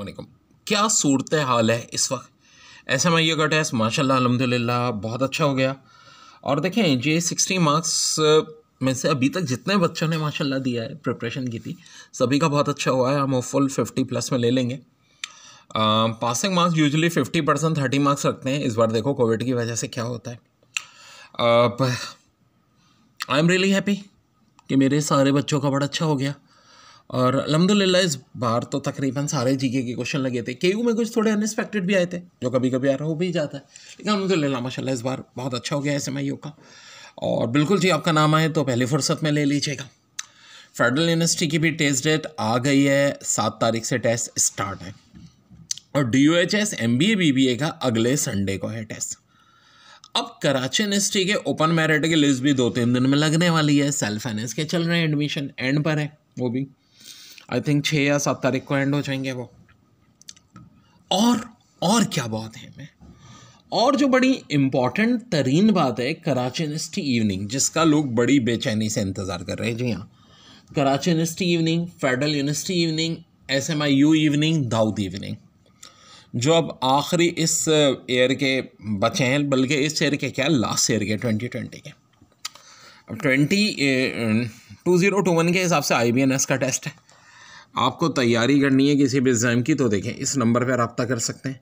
अलैक्म क्या सूरत हाल है इस वक्त एस एम आई ए का टेस्ट माशाल्लाह अलहमदिल्ला बहुत अच्छा हो गया और देखें जे सिक्सटी मार्क्स में से अभी तक जितने बच्चों ने माशाल्लाह दिया है प्रिपरेशन की थी सभी का बहुत अच्छा हुआ है हम फुल फिफ्टी प्लस में ले लेंगे passing marks usually fifty percent thirty marks रखते हैं इस बार देखो कोविड की वजह से क्या होता है आई एम रियली हैप्पी कि मेरे सारे बच्चों का बड़ा अच्छा हो गया और अलहमदिल्ला इस बार तो तकरीबन सारे जीके के क्वेश्चन लगे थे के यू में कुछ थोड़े अनएक्सपेक्टेड भी आए थे जो कभी कभी आ रहा हो भी जाता है लेकिन अलहमदिल्ला माशाल्लाह इस बार बहुत अच्छा हो गया है एस का और बिल्कुल जी आपका नाम आए तो पहली फुर्सत में ले लीजिएगा फेडरल यूनिवर्सिटी की भी टेस्ट डेट आ गई है सात तारीख से टेस्ट स्टार्ट है और D U H S M B B A B B A अगले संडे को है टेस्ट अब कराची यूनिवर्सिटी के ओपन मेरिट की लिस्ट भी दो तीन दिन में लगने वाली है सेल्फ फाइनेंस के चल रहे हैं एडमिशन एंड पर है वो भी आई थिंक छः या सात तारीख को एंड हो जाएंगे वो और और क्या बात है मैं और जो बड़ी इम्पॉर्टेंट तरीन बात है कराचीनिस्ट इवनिंग जिसका लोग बड़ी बेचैनी से इंतज़ार कर रहे हैं जी हाँ कराचीनिस्ट evening federal university evening S M I U evening Dawood evening जो अब आखिरी इस ईयर uh, के बचे हैं बल्कि इस ईयर के क्या लास्ट ईयर के ट्वेंटी ट्वेंटी के अब twenty two zero two one के हिसाब से आई बी एन एस का टेस्ट है आपको तैयारी करनी है किसी भी एग्ज़ाम की तो देखें इस नंबर पर रबता कर सकते हैं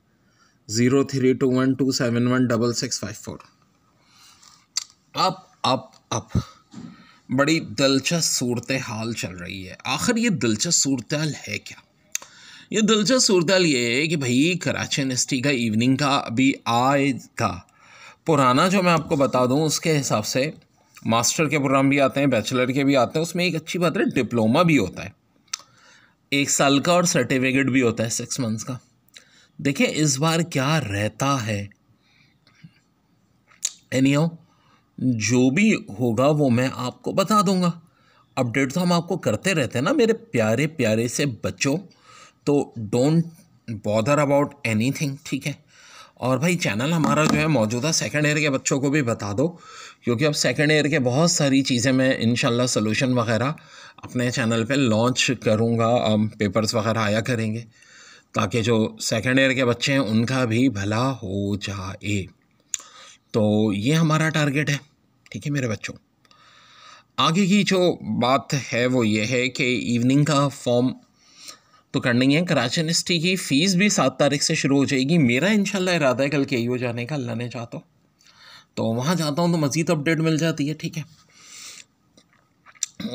zero three two one two seven one double six five four अब अब अब बड़ी दिलचस्प सूरत हाल चल रही है आखिर ये दिलचस्प सूरत हाल है क्या ये दिलचस्प सूरत हाल ये है कि भाई कराची यूनिवर्सिटी का इवनिंग का अभी आए का पुराना जो मैं आपको बता दूँ उसके हिसाब से मास्टर के प्रोग्राम भी आते हैं बैचलर के भी आते हैं उसमें एक अच्छी बात है डिप्लोमा भी होता है एक साल का और सर्टिफिकेट भी होता है सिक्स मंथ्स का देखिए इस बार क्या रहता है एनी जो भी होगा वो मैं आपको बता दूंगा अपडेट तो हम आपको करते रहते हैं ना मेरे प्यारे प्यारे से बच्चों तो डोंट बॉदर अबाउट एनीथिंग ठीक है और भाई चैनल हमारा जो है मौजूदा सेकेंड ईयर के बच्चों को भी बता दो क्योंकि अब सेकेंड ईयर के बहुत सारी चीज़ें मैं इन सोल्यूशन वगैरह अपने चैनल पे लॉन्च करूँगा पेपर्स वगैरह आया करेंगे ताकि जो सेकेंड ईयर के बच्चे हैं उनका भी भला हो जाए तो ये हमारा टारगेट है ठीक है मेरे बच्चों आगे की जो बात है वो ये है कि इवनिंग का फॉर्म तो करनी है कराची यूनिवर्सिटी की फ़ीस भी सात तारीख से शुरू हो जाएगी मेरा इंशाल्लाह इरादा है कल के हो जाने का अल्लाह ने चाहता तो। तो वहाँ जाता हूँ तो मज़ीद अपडेट मिल जाती है ठीक है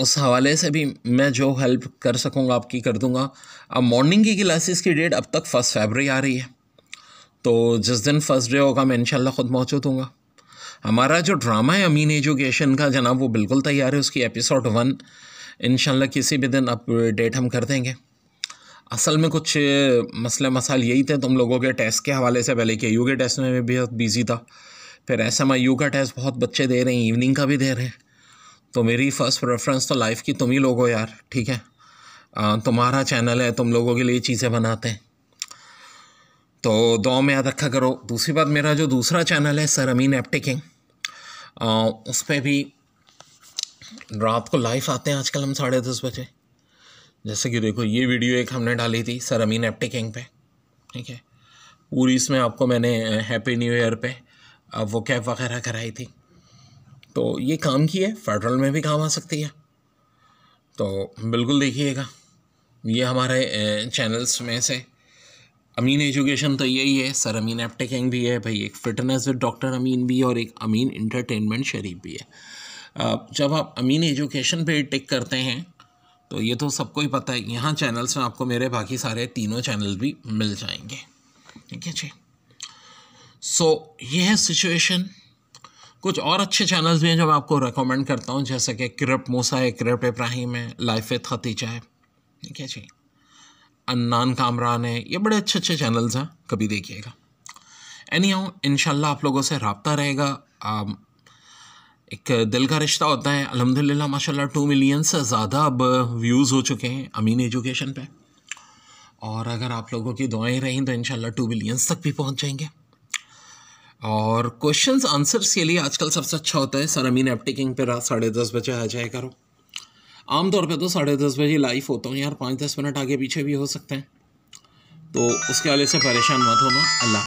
उस हवाले से भी मैं जो हेल्प कर सकूँगा आपकी कर दूँगा अब मॉर्निंग की क्लासेस की डेट अब तक फ़र्स्ट फेबररी आ रही है तो जिस दिन फर्स्ट डे होगा मैं इनशाला खुद मौजूद हूँ हमारा जो ड्रामा है अमीन एजुकेशन का जनाब वो बिल्कुल तैयार है उसकी एपिसोड वन इनशाला किसी भी दिन अपडेट हम कर देंगे असल में कुछ मसले मसाल यही थे तुम लोगों के टेस्ट के हवाले से पहले के यू के टेस्ट में भी बहुत बिज़ी था फिर एस एम आई यू का टेस्ट बहुत बच्चे दे रहे हैं इवनिंग का भी दे रहे हैं तो मेरी फ़र्स्ट प्रेफरेंस तो लाइफ की तुम ही लोग हो यार ठीक है तुम्हारा चैनल है तुम लोगों के लिए चीज़ें बनाते हैं तो दो में याद रखा करो दूसरी बात मेरा जो दूसरा चैनल है सर अमीन एपटेकिंग उस पर भी रात को लाइफ आते हैं आजकल हम साढ़े दस बजे जैसे कि देखो ये वीडियो एक हमने डाली थी सर अमीन एपटेकिंग पे ठीक है पूरी इसमें आपको मैंने हैप्पी न्यू ईयर पे वो कैब वगैरह कराई थी तो ये काम की है फेडरल में भी काम आ सकती है तो बिल्कुल देखिएगा ये हमारे चैनल्स में से अमीन एजुकेशन तो यही है सर अमीन एपटेकिंग भी है भाई एक फिटनेस विद डॉक्टर अमीन भी है और एक अमीन इंटरटेनमेंट शरीफ भी है जब आप अमीन एजुकेशन पे टिक करते हैं तो ये तो सबको ही पता है यहाँ चैनल्स में आपको मेरे बाकी सारे तीनों चैनल भी मिल जाएंगे ठीक है जी सो so, ये है सिचुएशन कुछ और अच्छे चैनल्स भी हैं जो मैं आपको रेकमेंड करता हूँ जैसे कि क्रप मूसा है क्रप इब्राहिम है लाइफ खतीजा है ठीक है जी अन्नान कामरान है ये बड़े अच्छे अच्छे चैनल्स हैं कभी देखिएगा एनी हाउ इन आप लोगों से रबता रहेगा um, एक दिल का रिश्ता होता है अलहमदिल्ला माशाल्लाह टू मिलियन से ज़्यादा अब व्यूज़ हो चुके हैं अमीन एजुकेशन पे और अगर आप लोगों की दुआएं रहीं तो इन टू मिलियंस तक भी पहुँच जाएंगे और क्वेश्चन आंसर्स के लिए आजकल सबसे अच्छा होता है सर अमीन एपटिकिंग पे रात साढ़े दस बजे आ जाए करो आमतौर पे तो साढ़े दस बजे लाइव होता हूँ यार पाँच दस मिनट आगे पीछे भी हो सकते हैं तो उसके वाले से परेशान मत होना अल्लाह